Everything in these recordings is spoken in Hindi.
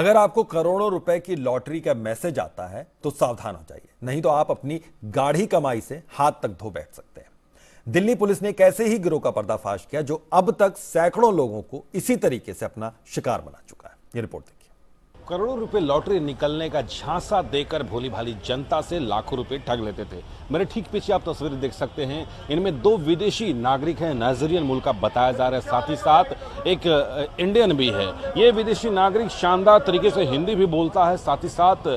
अगर आपको करोड़ों रुपए की लॉटरी का मैसेज आता है तो सावधान हो जाइए नहीं तो आप अपनी गाढ़ी कमाई से हाथ तक धो बैठ सकते हैं दिल्ली पुलिस ने कैसे ही गिरोह का पर्दाफाश किया जो अब तक सैकड़ों लोगों को इसी तरीके से अपना शिकार बना चुका है ये रिपोर्ट देखिए करोड़ों रुपए लॉटरी निकलने का झांसा देकर भोली भाली जनता से लाखों रुपए ठग लेते थे मेरे ठीक पीछे आप तस्वीरें देख सकते हैं इनमें दो विदेशी नागरिक हैं नाइजीरियन मूल का बताया जा रहा है साथ ही साथ एक इंडियन भी है ये विदेशी नागरिक शानदार तरीके से हिंदी भी बोलता है साथ ही साथ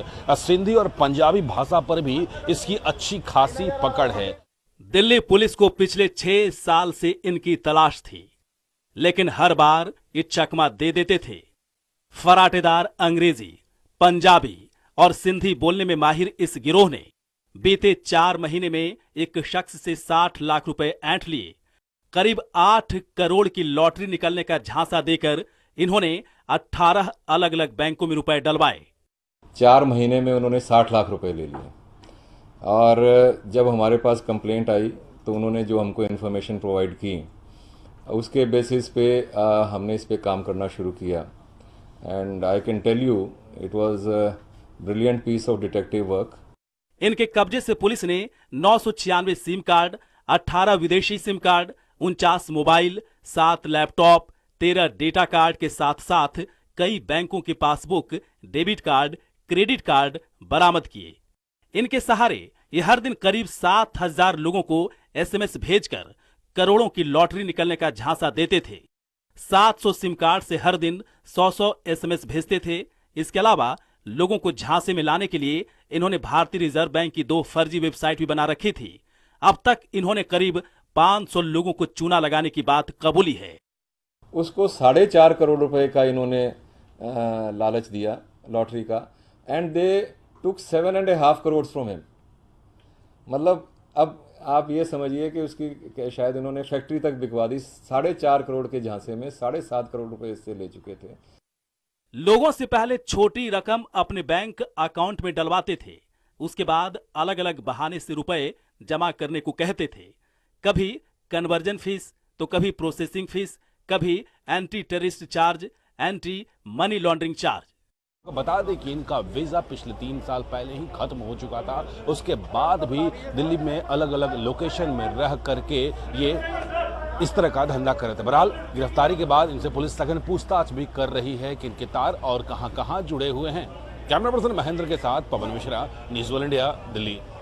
सिंधी और पंजाबी भाषा पर भी इसकी अच्छी खासी पकड़ है दिल्ली पुलिस को पिछले छह साल से इनकी तलाश थी लेकिन हर बार ये चकमा दे देते थे फराटेदार अंग्रेजी पंजाबी और सिंधी बोलने में माहिर इस गिरोह ने बीते चार महीने में एक शख्स से 60 लाख रुपए ऐंठ लिए करीब 8 करोड़ की लॉटरी निकलने का झांसा देकर इन्होंने 18 अलग अलग बैंकों में रुपए डलवाए चार महीने में उन्होंने 60 लाख रुपए ले लिए और जब हमारे पास कंप्लेंट आई तो उन्होंने जो हमको इन्फॉर्मेशन प्रोवाइड की उसके बेसिस पे आ, हमने इस पे काम करना शुरू किया and I can tell you it was brilliant piece of detective work इनके कब्जे से पुलिस ने नौ सिम कार्ड 18 विदेशी सिम कार्ड उनचास मोबाइल सात लैपटॉप तेरह डेटा कार्ड के साथ साथ कई बैंकों के passbook debit card credit card बरामद किए इनके सहारे ये हर दिन करीब सात हजार लोगों को एसएमएस भेजकर करोड़ों की लॉटरी निकलने का झांसा देते थे 700 सिम कार्ड से हर दिन 100-100 एसएमएस भेजते थे इसके अलावा लोगों को झांसे में लाने के लिए इन्होंने भारतीय रिजर्व बैंक की दो फर्जी वेबसाइट भी बना रखी थी अब तक इन्होंने करीब 500 लोगों को चूना लगाने की बात कबूली है उसको साढ़े चार करोड़ रुपए का इन्होंने लालच दिया लॉटरी का and they took seven and half crore from him मतलब अब आप ये समझिए कि उसकी शायद इन्होंने फैक्ट्री तक बिकवा दी साढ़े चार करोड़ के झांसे में साढ़े सात करोड़ रुपए इससे ले चुके थे लोगों से पहले छोटी रकम अपने बैंक अकाउंट में डलवाते थे उसके बाद अलग अलग बहाने से रुपए जमा करने को कहते थे कभी कन्वर्जन फीस तो कभी प्रोसेसिंग फीस कभी anti terrorist charge anti money laundering charge बता दें कि इनका वीज़ा पिछले तीन साल पहले ही ख़त्म हो चुका था उसके बाद भी दिल्ली में अलग अलग लोकेशन में रह करके ये इस तरह का धंधा कर रहे थे बहरहाल गिरफ्तारी के बाद इनसे पुलिस सघन पूछताछ भी कर रही है कि इनके तार और कहां कहां जुड़े हुए हैं कैमरा पर्सन महेंद्र के साथ पवन मिश्रा न्यूज इंडिया दिल्ली